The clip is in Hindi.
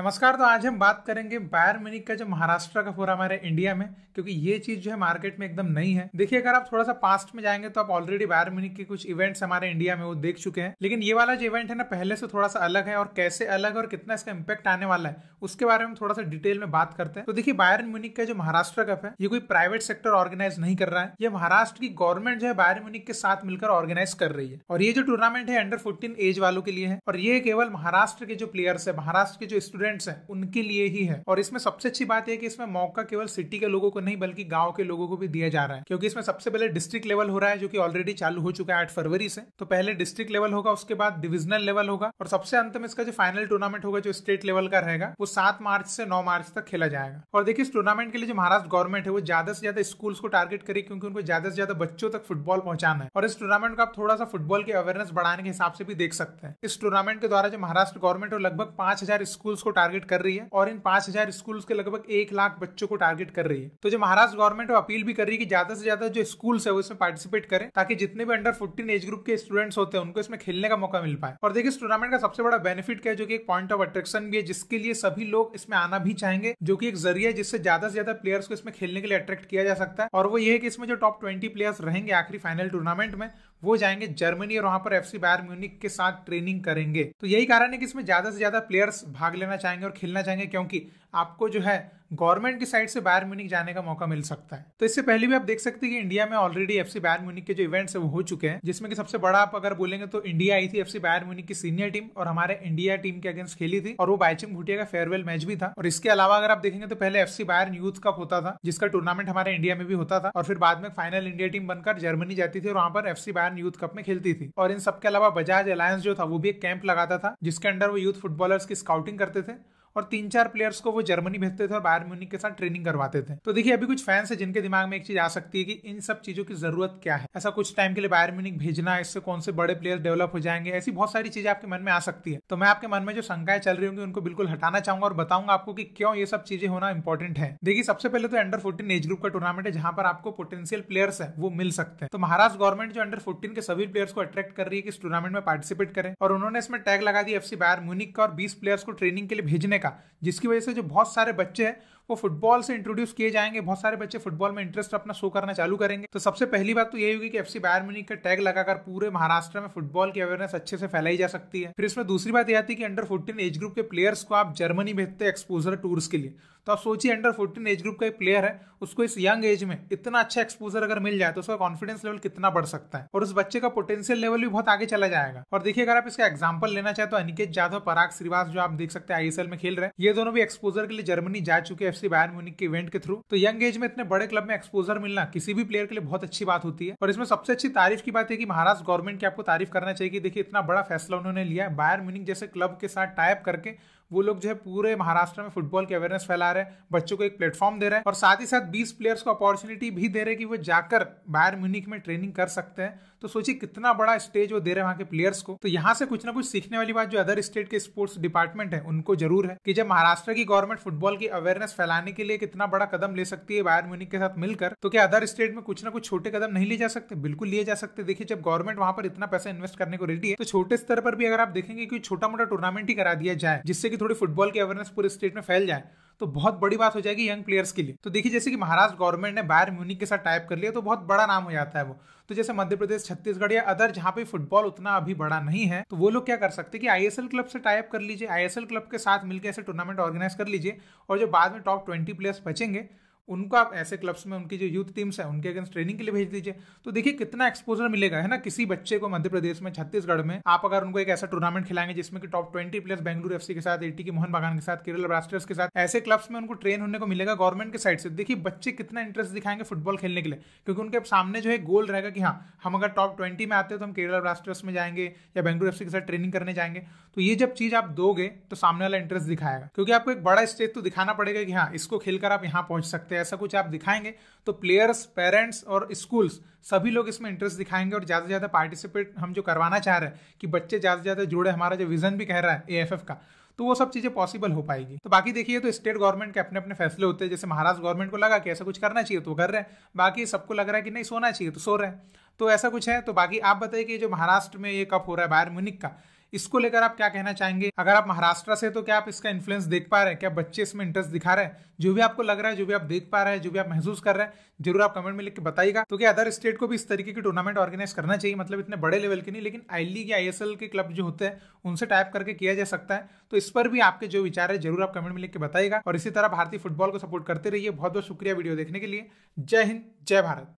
नमस्कार तो आज हम बात करेंगे बायर मिनिक का जो महाराष्ट्र का फोरम है इंडिया में क्योंकि ये चीज जो है मार्केट में एकदम नई है देखिए अगर आप थोड़ा सा पास्ट में जाएंगे तो आप ऑलरेडी बायर मिनिक के कुछ इवेंट्स हमारे इंडिया में वो देख चुके हैं लेकिन ये वाला जो इवेंट है ना पहले से थोड़ा सा अलग है और कैसे अलग और कितना इसका इम्पैक्ट आने वाला है उसके बारे में थोड़ा सा डिटेल में बात करते हैं तो देखिए बायर म्यूनिक का जो महाराष्ट्र कप है ये कोई प्राइवेट सेक्टर ऑर्गेनाइज नहीं कर रहा है ये महाराष्ट्र की गवर्नमेंट जो है बायर म्यूनिक के साथ मिलकर ऑर्गेनाइज कर रही है और ये जो टूर्नामेंट है अंडर फोर्टीन एज वालों के लिए है और ये केवल महाराष्ट्र के जो प्लेयर्स है महाराष्ट्र के जो स्टूडेंट स्टूडेंट्स हैं उनके लिए ही है और इसमें सबसे अच्छी बात है कि इसमें मौका केवल सिटी के लोगों को नहीं बल्कि गांव के लोगों को भी दिया जा रहा है क्योंकि इसमें सबसे पहले डिस्ट्रिक्ट लेवल हो रहा है जो कि ऑलरेडी चालू हो चुका है आठ फरवरी से तो पहले डिस्ट्रिक्ट लेवल होगा उसके बाद डिविजनल लेवल होगा और सबसे अंत में इसका जो फाइनल टूर्नामेंट होगा जो स्टेट लेवल का रहेगा वो सात मार्च से नौ मार्च तक खेला जाएगा और देखिए इस टूर्नामेंट के लिए जो महाराष्ट्र गवर्नमेंट है वो ज्यादा से ज्यादा स्कूल्स को टारगेट करे क्योंकि उनको ज्यादा से ज्यादा बच्चों तक फुटबॉल पहुंचाना है और इस टूर्नामेंट को आप थोड़ा सा फुटबॉल के अवेयरनेस बढ़ाने के हिसाब से भी देख सकते हैं इस टूर्नामेंट के द्वारा जो महाराष्ट्र गवर्नमेंट है लगभग पांच हजार स्कूल्स को टारगेट कर रही है और इन पांच हजार स्कूल के लगभग एक लाख बच्चों को टारगेट कर रही है तो जो महाराष्ट्र गवर्नमेंट अपील भी कर रही है कि ज्यादा से ज्यादा जो स्कूल्स है वो इसमें पार्टिसिपेट करें ताकि जितने भी अंडर फोर्टीन एज ग्रुप के स्टूडेंट्स होते हैं उनको इसमें खेलने का मौका मिल पाए और देखिए इस टूर्नामेंट का सबसे बड़ा बेनिफिट क्या है जो कि एक पॉइंट ऑफ अट्रैक्शन भी है जिसके लिए सभी लोग इसमें आना भी चाहेंगे जो कि एक जरिया है जिससे ज्यादा से ज्यादा प्लेयर्स को इसमें खेलने के लिए अट्रैक्ट किया जा सकता है और वो ये है कि इसमें जो टॉप ट्वेंटी प्लेयर्स रहेंगे आखिरी फाइनल टूर्नामेंट में वो जाएंगे जर्मनी और वहां पर एफसी बायर म्यूनिक के साथ ट्रेनिंग करेंगे तो यही कारण है कि इसमें ज्यादा से ज्यादा प्लेयर्स भाग लेना चाहेंगे और खेलना चाहेंगे क्योंकि आपको जो है गवर्नमेंट की साइड से बायर म्यूनिक जाने का मौका मिल सकता है तो इससे पहले भी आप देख सकते हैं कि इंडिया में ऑलरेडी एफसी बायर म्यूनिक के जो इवेंट्स है वो हो चुके हैं जिसमें कि सबसे बड़ा आप अगर बोलेंगे तो इंडिया आई थी एफसी बायर म्यूनिक की सीनियर टीम और हमारे इंडिया टीम के अगेंस्ट खेली थी और वो बाइचिंग भूटिया का फेयरवेल मैच भी था और इसके अलावा अगर आप देखेंगे तो पहले एफसी बायर यूथ कप होता था जिसका टूर्नामेंट हमारे इंडिया में भी होता था और फिर बाद में फाइनल इंडिया टीम बनकर जर्मनी जाती थी और वहां पर एफसी बायर यूथ कप में खेलती थी और इन सबके अलावा बजाज अलायंस जो था वो भी एक कैंप लगाता था जिसके अंडर वो यूथ फुटबॉलर्स की स्काउटिंग करते थे और तीन चार प्लेयर्स को वो जर्मनी भेजते थे और बायर म्यूनिक के साथ ट्रेनिंग करवाते थे तो देखिए अभी कुछ फैंस है जिनके दिमाग में एक चीज आ सकती है कि इन सब चीजों की जरूरत क्या है ऐसा कुछ टाइम के लिए बायर म्यूनिक भेजना इससे कौन से बड़े प्लेयर डेवलप हो जाएंगे ऐसी बहुत सारी चीजें आपके मन में आ सकती है तो मैं आपके मन में जो शंकाएं चल रही होंगी उनको बिल्कुल हटाना चाहूंगा और बताऊंगा आपको कि क्यों ये सब चीजें होना इंपॉर्टेंट है देखिए सबसे पहले तो अंडर फोर्टीन एज ग्रुप का टूर्नामेंट है जहां पर आपको पोटेंशियल प्लेयर्स है वो मिल सकते हैं तो महाराष्ट्र गवर्नमेंट जो अंडर फोर्टीन के सभी प्लेयर्स को अट्रैक्ट कर रही है कि इस टूर्नामेंट में पार्टिसिपेट करें और उन्होंने इसमें टैग लगा दी एफसी बायर म्यूनिक का और बीस प्लेयर्स को ट्रेनिंग के लिए भेजने का का जिसकी वजह से जो बहुत सारे बच्चे हैं वो फुटबॉल से इंट्रोड्यूस किए जाएंगे बहुत सारे बच्चे फुटबॉल में इंटरेस्ट अपना शो करना चालू करेंगे तो सबसे पहली बात तो यही होगी कि एफ सी बायर म्यूनिक का टैग लगाकर पूरे महाराष्ट्र में फुटबॉल की अवेयरनेस अच्छे से फैलाई जा सकती है फिर इसमें दूसरी बात यह आती है कि अंडर फोर्टीन एज ग्रुप के प्लेयर्स को आप जर्मनी भेजते हैं एक्सपोजर टूर्स के लिए तो आप सोचिए अंडर फोर्टीन एज ग्रुप का एक प्लेयर है उसको इस यंग एज में इतना अच्छा एक्सपोजर अगर मिल जाए तो उसका कॉन्फिडेंस लेवल कितना बढ़ सकता है और उस बच्चे का पोटेंशियल लेवल भी बहुत आगे चला जाएगा और देखिए अगर आप इसका एग्जाम्पल लेना चाहे तो अनिकेत जाधव पराग श्रीवास जो आप देख सकते हैं आईएसएल में खेल रहे हैं ये दोनों भी एक्सपोजर के लिए जर्मनी जा चुके एफ एफसी बायर म्यूनिक के इवेंट के थ्रू तो यंग एज में इतने बड़े क्लब में एक्सपोजर मिलना किसी भी प्लेयर के लिए बहुत अच्छी बात होती है और इसमें सबसे अच्छी तारीफ की बात है कि महाराष्ट्र गवर्नमेंट की आपको तारीफ करना चाहिए कि देखिए इतना बड़ा फैसला उन्होंने लिया है बायर म्यूनिक जैसे क्लब के साथ टाइप करके वो लोग जो है पूरे महाराष्ट्र में फुटबॉल की अवेयरनेस फैला रहे हैं बच्चों को एक प्लेटफॉर्म दे रहे हैं और साथ ही साथ बीस प्लेयर्स को अपॉर्चुनिटी भी दे रहे हैं कि वो जाकर बायर म्यूनिक में ट्रेनिंग कर सकते हैं तो सोचिए कितना बड़ा स्टेज वो दे रहे हैं वहाँ के प्लेयर्स को तो यहाँ से कुछ ना कुछ सीखने वाली बात जो अदर स्टेट के स्पोर्ट्स डिपार्टमेंट है उनको जरूर है कि जब महाराष्ट्र की गवर्नमेंट फुटबॉल की अवेयरनेस फैलाने के लिए कितना बड़ा कदम ले सकती है बायर म्यूनिक के साथ मिलकर तो क्या अदर स्टेट में कुछ ना कुछ छोटे कदम नहीं लिए जा सकते बिल्कुल लिए जा सकते देखिए जब गवर्नमेंट वहां पर इतना पैसा इन्वेस्ट करने को रेडी है तो छोटे स्तर पर भी अगर आप देखेंगे कोई छोटा मोटा टूर्नामेंट ही करा दिया जाए जिससे कि थोड़ी फुटबॉल की अवेयरनेस पूरे स्टेट में फैल जाए तो बहुत बड़ी बात हो जाएगी यंग प्लेयर्स के लिए तो देखिए जैसे कि महाराष्ट्र गवर्नमेंट ने बायर म्यूनिक के साथ टाइप कर लिया तो बहुत बड़ा नाम हो जाता है वो तो जैसे मध्य प्रदेश छत्तीसगढ़ या अदर जहाँ पे फुटबॉल उतना अभी बड़ा नहीं है तो वो लोग क्या कर सकते हैं कि आईएसएल क्लब से टाइप कर लीजिए आईएसएल क्लब के साथ मिलकर ऐसे टूर्नामेंट ऑर्गेनाइज कर लीजिए और जो बाद में टॉप ट्वेंटी प्लेयर्स बचेंगे उनको आप ऐसे क्लब्स में उनकी जो यूथ टीम्स हैं उनके अगेंस्ट ट्रेनिंग के लिए भेज दीजिए तो देखिए कितना एक्सपोजर मिलेगा है ना किसी बच्चे को मध्य प्रदेश में छत्तीसगढ़ में आप अगर उनको एक ऐसा टूर्नामेंट खिलाएंगे जिसमें कि top twenty players Bengaluru F के साथ एटी के मोहन बागान के साथ केरल ब्लास्टर्स के साथ ऐसे क्लब्स में उनको ट्रेन होने को मिलेगा गवर्नमेंट के साइड से देखिए बच्चे कितना इंटरेस्ट दिखाएंगे फुटबॉल खेलने के लिए क्योंकि उनके सामने जो है गोल रहेगा कि हाँ हम अगर टॉप ट्वेंटी में आते हैं तो हम केरला ब्लास्टर्स में जाएंगे या बेंगलुरु एफ के साथ ट्रेनिंग करने जाएंगे तो ये जब चीज आप दोगे तो सामने वाला इंटरेस्ट दिखाएगा क्योंकि आपको एक बड़ा स्टेज तो दिखाना पड़ेगा कि हाँ इसको खेलकर आप यहाँ पहुंच सकते हैं ऐसा कुछ आप दिखाएंगे तो प्लेयर्स पेरेंट्स और स्कूल्स सभी लोग इसमें इंटरेस्ट दिखाएंगे और ज़्यादा से ज़्यादा पार्टिसिपेट हम जो करवाना चाह रहे हैं कि बच्चे ज़्यादा से ज़्यादा जुड़े हमारा जो विजन भी कह रहा है ए का तो वो सब चीज़ें पॉसिबल हो पाएगी तो बाकी देखिए तो स्टेट गवर्नमेंट के अपने अपने फैसले होते हैं जैसे महाराष्ट्र गवर्नमेंट को लगा कि ऐसा कुछ करना चाहिए तो कर रहे हैं बाकी सबको लग रहा है कि नहीं सोना चाहिए तो सो रहे हैं तो ऐसा कुछ है तो बाकी आप बताइए कि जो महाराष्ट्र में ये कप हो रहा है बायर म्यूनिक का इसको लेकर आप क्या कहना चाहेंगे अगर आप महाराष्ट्र से तो क्या आप इसका इन्फ्लुएंस देख पा रहे हैं क्या बच्चे इसमें इंटरेस्ट दिखा रहे हैं जो भी आपको लग रहा है जो भी आप देख पा रहे हैं जो भी आप महसूस कर रहे हैं जरूर आप कमेंट में लिख के बताइएगा तो क्या अदर स्टेट को भी इस तरीके की टूर्नामेंट ऑर्गेनाइज करना चाहिए मतलब इतने बड़े लेवल के नहीं लेकिन आई लीग या आई के क्लब जो होते हैं उनसे टाइप करके किया जा सकता है तो इस पर भी आपके जो विचार है जरूर आप कमेंट में लिख के बताएगा और इसी तरह भारतीय फुटबॉल को सपोर्ट करते रहिए बहुत बहुत शुक्रिया वीडियो देखने के लिए जय हिंद जय भारत